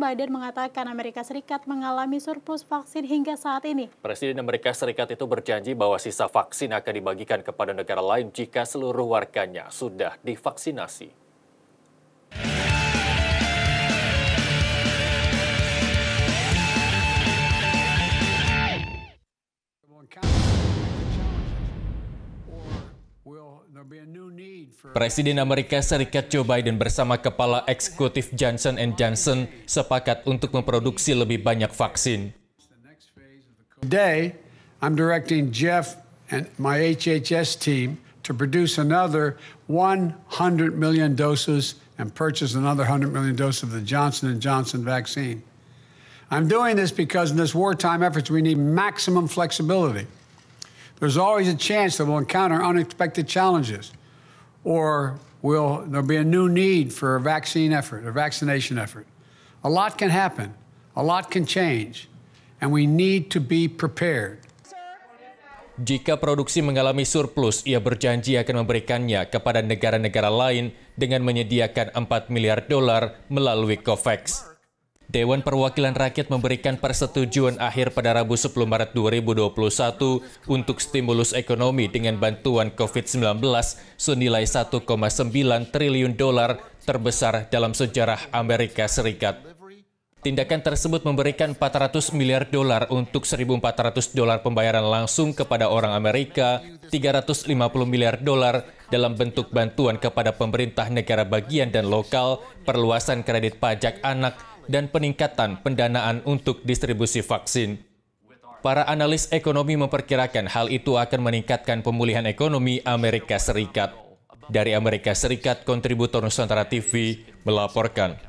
Biden mengatakan Amerika Serikat mengalami surplus vaksin hingga saat ini. Presiden Amerika Serikat itu berjanji bahwa sisa vaksin akan dibagikan kepada negara lain jika seluruh warganya sudah divaksinasi. Presiden Amerika Serikat Joe Biden bersama kepala eksekutif Johnson Johnson sepakat untuk memproduksi lebih banyak vaksin. Today, I'm directing Jeff and my HHS team to produce another 100 million doses and purchase another 100 million doses of the Johnson & Johnson vaccine. I'm doing this because in this wartime efforts, we need maximum flexibility. There's always a chance that we'll encounter unexpected challenges, or will there'll be a new need for a vaccine effort, a vaccination effort. A lot can happen, a lot can change, and we need to be prepared. Jika produksi mengalami surplus, ia berjanji akan memberikannya kepada negara-negara lain dengan menyediakan 4 miliar dolar melalui COVAX. Dewan Perwakilan Rakyat memberikan persetujuan akhir pada Rabu 10 Maret 2021 untuk stimulus ekonomi dengan bantuan COVID-19 senilai 1,9 triliun dolar terbesar dalam sejarah Amerika Serikat. Tindakan tersebut memberikan 400 miliar dolar untuk 1.400 dolar pembayaran langsung kepada orang Amerika, 350 miliar dolar dalam bentuk bantuan kepada pemerintah negara bagian dan lokal, perluasan kredit pajak anak, dan peningkatan pendanaan untuk distribusi vaksin. Para analis ekonomi memperkirakan hal itu akan meningkatkan pemulihan ekonomi Amerika Serikat. Dari Amerika Serikat, kontributor Nusantara TV melaporkan.